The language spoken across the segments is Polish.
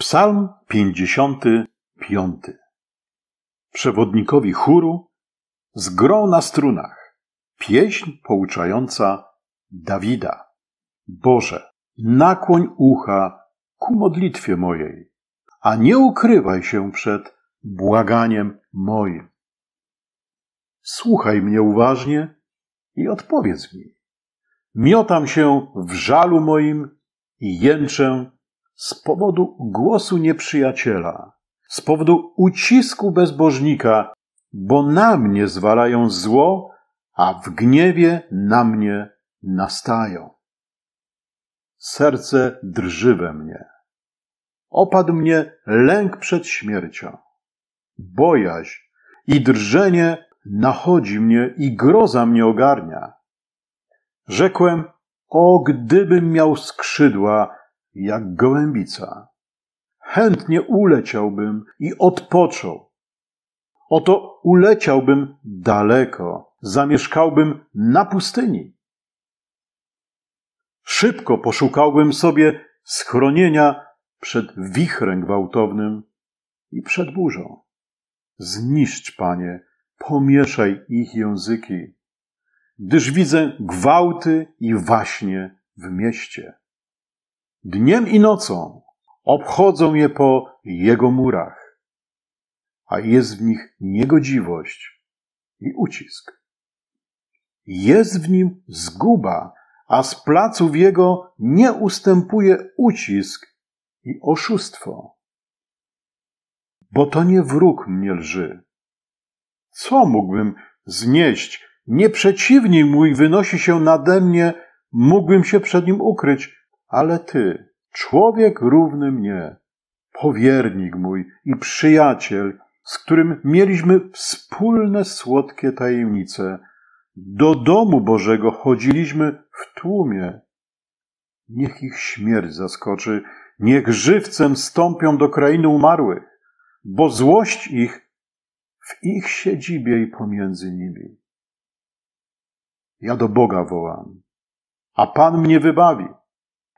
Psalm 55. Przewodnikowi chóru z grą na strunach. Pieśń pouczająca Dawida. Boże, nakłoń ucha ku modlitwie mojej, a nie ukrywaj się przed błaganiem moim. Słuchaj mnie uważnie i odpowiedz mi. Miotam się w żalu moim i jęczę z powodu głosu nieprzyjaciela, z powodu ucisku bezbożnika, bo na mnie zwalają zło, a w gniewie na mnie nastają. Serce drży we mnie. Opadł mnie lęk przed śmiercią. bojaź i drżenie nachodzi mnie i groza mnie ogarnia. Rzekłem, o gdybym miał skrzydła, jak gołębica. Chętnie uleciałbym i odpoczął. Oto uleciałbym daleko, zamieszkałbym na pustyni. Szybko poszukałbym sobie schronienia przed wichrem gwałtownym i przed burzą. Zniszcz, panie, pomieszaj ich języki, gdyż widzę gwałty i waśnie w mieście dniem i nocą obchodzą je po jego murach, a jest w nich niegodziwość i ucisk. Jest w nim zguba, a z placów jego nie ustępuje ucisk i oszustwo. Bo to nie wróg mnie lży. Co mógłbym znieść? Nie przeciwnik mój wynosi się nade mnie, mógłbym się przed nim ukryć ale ty, człowiek równy mnie, powiernik mój i przyjaciel, z którym mieliśmy wspólne słodkie tajemnice, do domu Bożego chodziliśmy w tłumie. Niech ich śmierć zaskoczy, niech żywcem stąpią do krainy umarłych, bo złość ich w ich siedzibie i pomiędzy nimi. Ja do Boga wołam, a Pan mnie wybawi.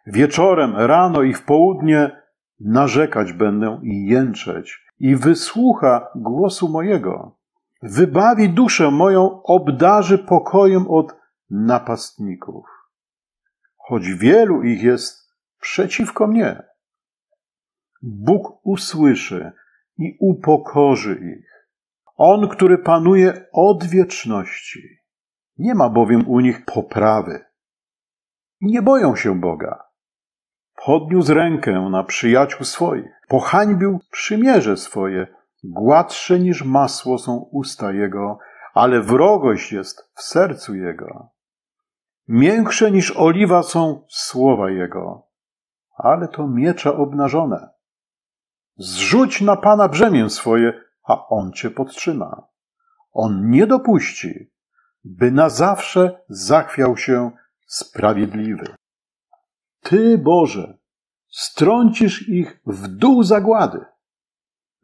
Wieczorem, rano i w południe narzekać będę i jęczeć, i wysłucha głosu mojego. Wybawi duszę moją, obdarzy pokojem od napastników. Choć wielu ich jest przeciwko mnie, Bóg usłyszy i upokorzy ich. On, który panuje od wieczności. Nie ma bowiem u nich poprawy. Nie boją się Boga podniósł rękę na przyjaciół swoich, pohańbił przymierze swoje, gładsze niż masło są usta jego, ale wrogość jest w sercu jego. Miększe niż oliwa są słowa jego, ale to miecze obnażone. Zrzuć na Pana brzemię swoje, a On cię podtrzyma. On nie dopuści, by na zawsze zachwiał się sprawiedliwy. Ty, Boże, strącisz ich w dół zagłady.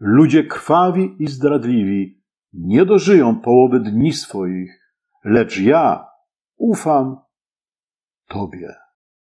Ludzie krwawi i zdradliwi nie dożyją połowy dni swoich, lecz ja ufam Tobie.